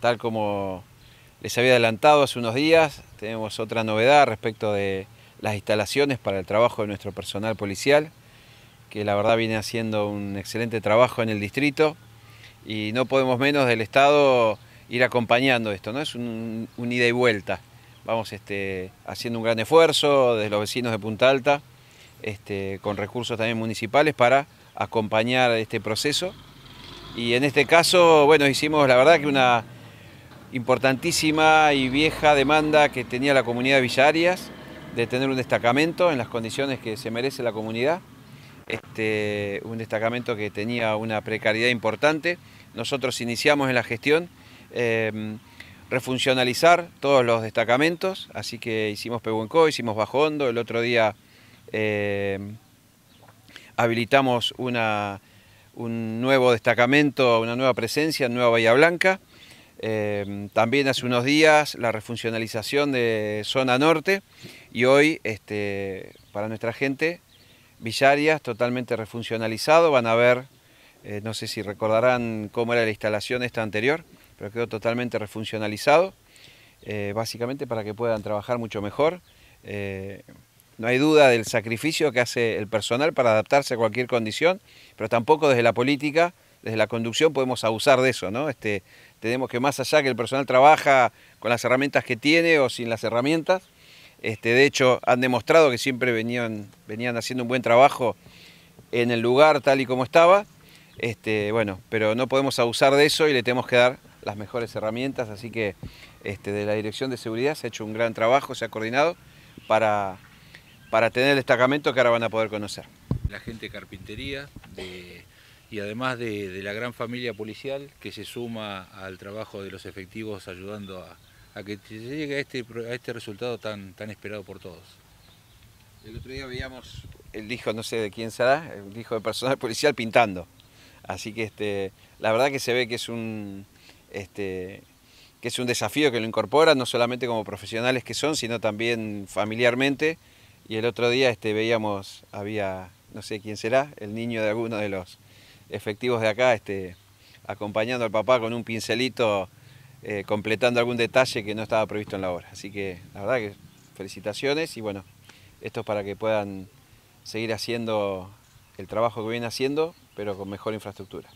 Tal como les había adelantado hace unos días, tenemos otra novedad respecto de las instalaciones para el trabajo de nuestro personal policial, que la verdad viene haciendo un excelente trabajo en el distrito y no podemos menos del Estado ir acompañando esto, ¿no? Es un, ida y vuelta. Vamos este, haciendo un gran esfuerzo desde los vecinos de Punta Alta, este, con recursos también municipales para acompañar este proceso. Y en este caso, bueno, hicimos la verdad que una importantísima y vieja demanda que tenía la comunidad de Villa Arias de tener un destacamento en las condiciones que se merece la comunidad. Este, un destacamento que tenía una precariedad importante. Nosotros iniciamos en la gestión em, refuncionalizar todos los destacamentos, así que hicimos Pehuenco, hicimos Bajondo, el otro día em, habilitamos una, un nuevo destacamento, una nueva presencia en Nueva Bahía Blanca. Em, también hace unos días la refuncionalización de zona norte y hoy este, para nuestra gente Villarias totalmente refuncionalizado. Van a ver, eh, no sé si recordarán cómo era la instalación esta anterior, pero quedó totalmente refuncionalizado, eh, básicamente para que puedan trabajar mucho mejor. Eh, no hay duda del sacrificio que hace el personal para adaptarse a cualquier condición, pero tampoco desde la política, desde la conducción podemos abusar de eso, ¿no? Este, tenemos que más allá que el personal trabaja con las herramientas que tiene o sin las herramientas. Este, de hecho, han demostrado que siempre venían, venían haciendo un buen trabajo en el lugar tal y como estaba. Este, bueno, pero no podemos abusar de eso y le tenemos que dar las mejores herramientas, así que este, de la Dirección de Seguridad se ha hecho un gran trabajo, se ha coordinado para, para tener el destacamento que ahora van a poder conocer. La gente de carpintería, de y además de, la gran familia policial que se suma al trabajo de los efectivos ayudando a, que se llegue a este, este resultado tan, tan esperado por todos. El otro día veíamos el hijo, no sé de quién será, el hijo de personal policial pintando. Así que este, la verdad que se ve que es un este, que es un desafío que lo incorporan, no solamente como profesionales que son, sino también familiarmente. Y el otro día este, veíamos, había, no sé quién será, el niño de alguno de los efectivos de acá, este, acompañando al papá con un pincelito, eh, completando algún detalle que no estaba previsto en la obra. Así que la verdad que felicitaciones y bueno, esto es para que puedan seguir haciendo el trabajo que vienen haciendo, pero con mejor infraestructura.